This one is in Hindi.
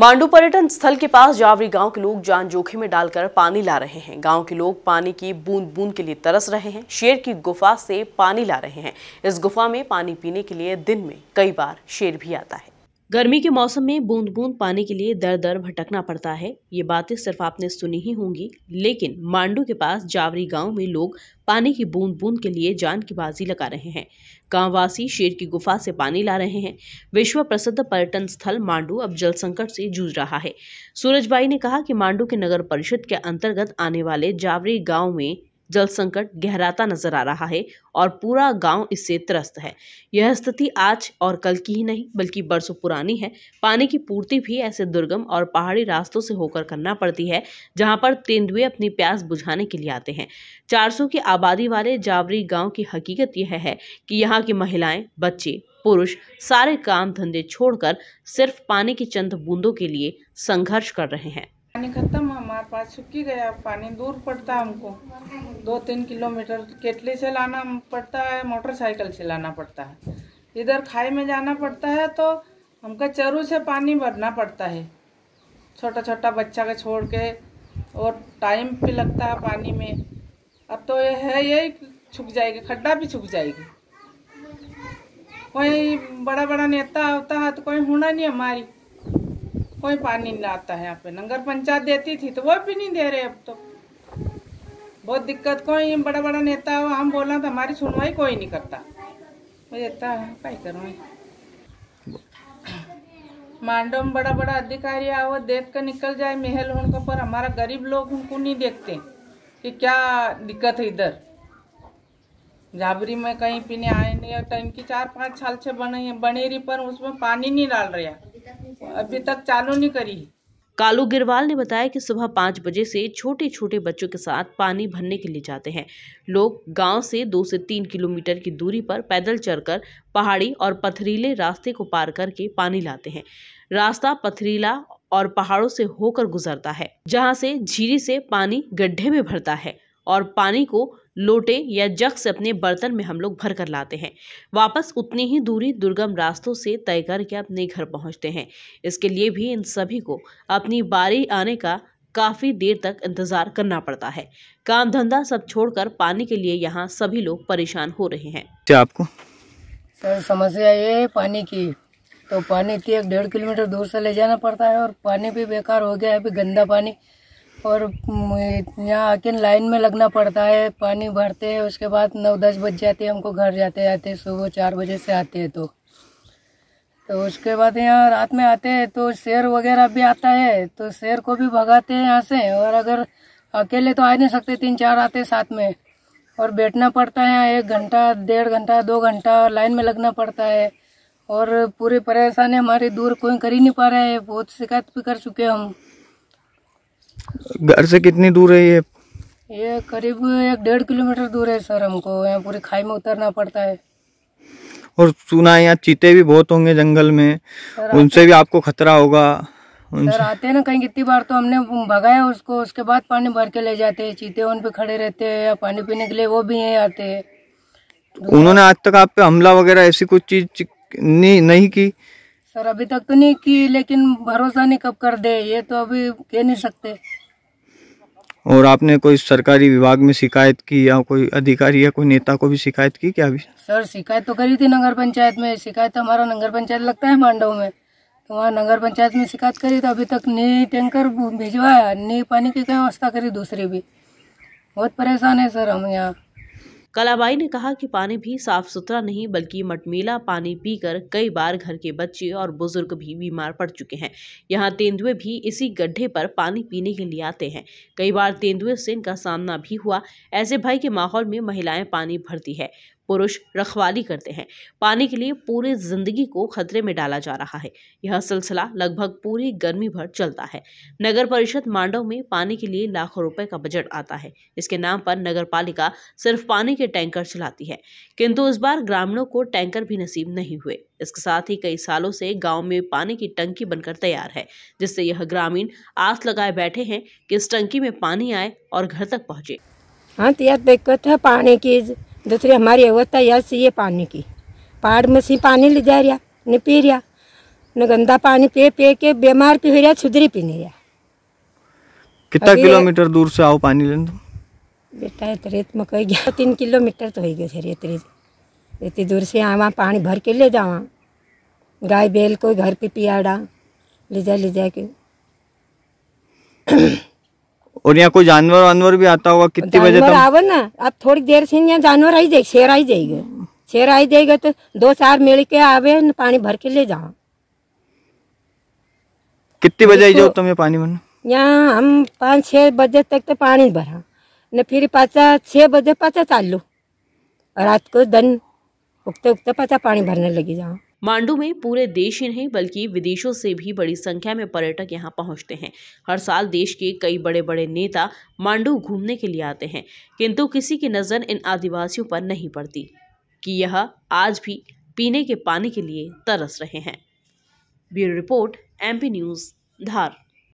मांडू पर्यटन स्थल के पास जावरी गांव के लोग जान जोखिम में डालकर पानी ला रहे हैं गांव के लोग पानी की बूंद बूंद के लिए तरस रहे हैं शेर की गुफा से पानी ला रहे हैं इस गुफा में पानी पीने के लिए दिन में कई बार शेर भी आता है गर्मी के मौसम में बूंद बूंद पानी के लिए दर दर भटकना पड़ता है ये बातें सिर्फ आपने सुनी ही होंगी लेकिन मांडू के पास जावरी गांव में लोग पानी की बूंद बूंद के लिए जान की बाजी लगा रहे हैं गांववासी शेर की गुफा से पानी ला रहे हैं विश्व प्रसिद्ध पर्यटन स्थल मांडू अब जल संकट से जूझ रहा है सूरजबाई ने कहा कि मांडू के नगर परिषद के अंतर्गत आने वाले जावरी गाँव में जल संकट गहराता नजर आ रहा है और पूरा गांव इससे त्रस्त है यह स्थिति आज और कल की ही नहीं बल्कि बरसों पुरानी है पानी की पूर्ति भी ऐसे दुर्गम और पहाड़ी रास्तों से होकर करना पड़ती है जहां पर तेंदुए अपनी प्यास बुझाने के लिए आते हैं चार की आबादी वाले जावरी गाँव की हकीकत यह है कि यहाँ की महिलाएं बच्चे पुरुष सारे काम धंधे छोड़कर सिर्फ पानी की चंद बूंदों के लिए संघर्ष कर रहे हैं पानी खत्म हमारे पास सूखी गया पानी दूर पड़ता है हमको दो तीन किलोमीटर केटली से लाना पड़ता है मोटरसाइकिल से लाना पड़ता है इधर खाई में जाना पड़ता है तो हमको चरू से पानी भरना पड़ता है छोटा छोटा बच्चा के छोड़ के और टाइम भी लगता है पानी में अब तो ये है यही छुप जाएगी खड्डा भी छुप जाएगी कोई बड़ा बड़ा नेता होता है तो कोई होना नहीं हमारी कोई पानी नहीं आता है यहाँ पे नंगर पंचायत देती थी तो वो भी नहीं दे रहे अब तो बहुत दिक्कत कोई बड़ा बड़ा नेता हो हम बोला तो हमारी सुनवाई कोई नहीं करता देता है क्या करूँ मांडो में बड़ा बड़ा अधिकारी आओ देख कर निकल जाए महल उनको पर हमारा गरीब लोग उनको नहीं देखते कि क्या दिक्कत है इधर झाबरी में कहीं पीने आए नहीं टंकी तो चार पाँच साल से बने बनेरी पर उसमें पानी नहीं डाल रहा अभी तक चालू नहीं करी कालू गिरवाल ने बताया कि सुबह पाँच बजे से छोटे छोटे बच्चों के साथ पानी भरने के लिए जाते हैं लोग गांव से दो से तीन किलोमीटर की दूरी पर पैदल चलकर पहाड़ी और पथरीले रास्ते को पार करके पानी लाते हैं रास्ता पथरीला और पहाड़ों से होकर गुजरता है जहां से झीरी से पानी गड्ढे में भरता है और पानी को लोटे या जग से अपने बर्तन में हम लोग भर कर लाते हैं वापस उतनी ही दूरी दुर्गम रास्तों से तय करके अपने घर पहुंचते हैं इसके लिए भी इन सभी को अपनी बारी आने का काफ़ी देर तक इंतज़ार करना पड़ता है काम धंधा सब छोड़कर पानी के लिए यहाँ सभी लोग परेशान हो रहे हैं क्या आपको सर समस्या ये है पानी की तो पानी एक डेढ़ किलोमीटर दूर से ले जाना पड़ता है और पानी भी बेकार हो गया है अभी गंदा पानी और यहाँ आके लाइन में लगना पड़ता है पानी भरते हैं उसके बाद नौ दस बज जाते हैं हमको घर जाते जाते सुबह चार बजे से आते हैं तो तो उसके बाद यहाँ रात में आते हैं तो शेर वगैरह भी आता है तो शेर को भी भगाते हैं यहाँ से और अगर अकेले तो आ नहीं सकते तीन चार आते साथ में और बैठना पड़ता है यहाँ एक घंटा डेढ़ घंटा दो घंटा लाइन में लगना पड़ता है और पूरी परेशानी हमारी दूर कोई कर ही नहीं पा रहा है बहुत शिकायत भी कर चुके हम घर से कितनी दूर है ये ये करीब एक डेढ़ किलोमीटर दूर है सर हमको यहाँ पूरी खाई में उतरना पड़ता है और सुना है यहाँ चीते भी बहुत होंगे जंगल में उनसे भी आपको खतरा होगा सर आते हैं ना कहीं कितनी बार तो हमने भगाया उसको उसके बाद पानी भर के ले जाते हैं चीते उन पे खड़े रहते हैं या पानी पीने के लिए वो भी यहीं आते हैं उन्होंने आज तक आप पे हमला वगैरह ऐसी कुछ चीज नहीं नहीं की सर अभी तक तो नहीं की लेकिन भरोसा नहीं कब कर दे ये तो अभी कह नहीं सकते और आपने कोई सरकारी विभाग में शिकायत की या कोई अधिकारी या कोई नेता को भी शिकायत की क्या अभी सर शिकायत तो करी थी नगर पंचायत में शिकायत तो हमारा नगर पंचायत लगता है मांडव में तो वहाँ नगर पंचायत में शिकायत करी तो अभी तक नई टैंकर भिजवाया नई पानी की क्या व्यवस्था करी दूसरी भी बहुत परेशान है सर हम यहाँ कलाबाई ने कहा कि पानी भी साफ सुथरा नहीं बल्कि मटमेला पानी पीकर कई बार घर के बच्चे और बुजुर्ग भी बीमार पड़ चुके हैं यहाँ तेंदुए भी इसी गड्ढे पर पानी पीने के लिए आते हैं कई बार तेंदुए से इनका सामना भी हुआ ऐसे भाई के माहौल में महिलाएं पानी भरती है पुरुष रखवाली करते हैं पानी के लिए पूरी जिंदगी को खतरे में डाला जा रहा है यह सिलसिला लगभग पूरी गर्मी भर चलता है नगर परिषद मांडव में पानी के लिए लाखों रुपए का बजट आता है इसके नाम पर नगर पालिका सिर्फ पानी के टैंकर चलाती है किंतु इस बार ग्रामीणों को टैंकर भी नसीब नहीं हुए इसके साथ ही कई सालों से गांव में पानी की टंकी बनकर तैयार है जिससे यह ग्रामीण आस लगाए बैठे हैं कि इस टंकी में पानी आए और घर तक पहुंचे हाँ तो दिक्कत तो है पानी की दूसरी हमारी अवस्था यह से है पानी की पहाड़ में से पानी ले जा रहा न पी रहा न गंदा पानी पे पे के बीमार भी हो रहा छुदरी पीने रहा कितना किलोमीटर दूर से आओ पानी लेने बेटा तो रेत में कही गया तीन किलोमीटर तो हो गए रेत रेत इतनी दूर से आवा पानी भर के ले जावा गाय बैल को घर पे पियाड़ा ले जा ले जा के और यहाँ कोई जानवर वानवर भी आता होगा कितनी बजे तक आवे ना आप थोड़ी देर से यहाँ जानवर आई जाए शेर आई जाएगा शेर आई जाएगा तो दो चार मिल के आवे पानी भर के ले जाओ कितनी बजे आई जाओ तुम ये पानी भरना यहाँ हम पाँच छह बजे तक तो पानी भरा न फिर पाचा छह बजे पाचा चालू रात को दन उगते उगते पाचा पानी भरने लगी जाओ मांडू में पूरे देश ही नहीं बल्कि विदेशों से भी बड़ी संख्या में पर्यटक यहाँ पहुँचते हैं हर साल देश के कई बड़े बड़े नेता मांडू घूमने के लिए आते हैं किंतु किसी की नज़र इन आदिवासियों पर नहीं पड़ती कि यह आज भी पीने के पानी के लिए तरस रहे हैं ब्यूरो रिपोर्ट एमपी न्यूज़ धार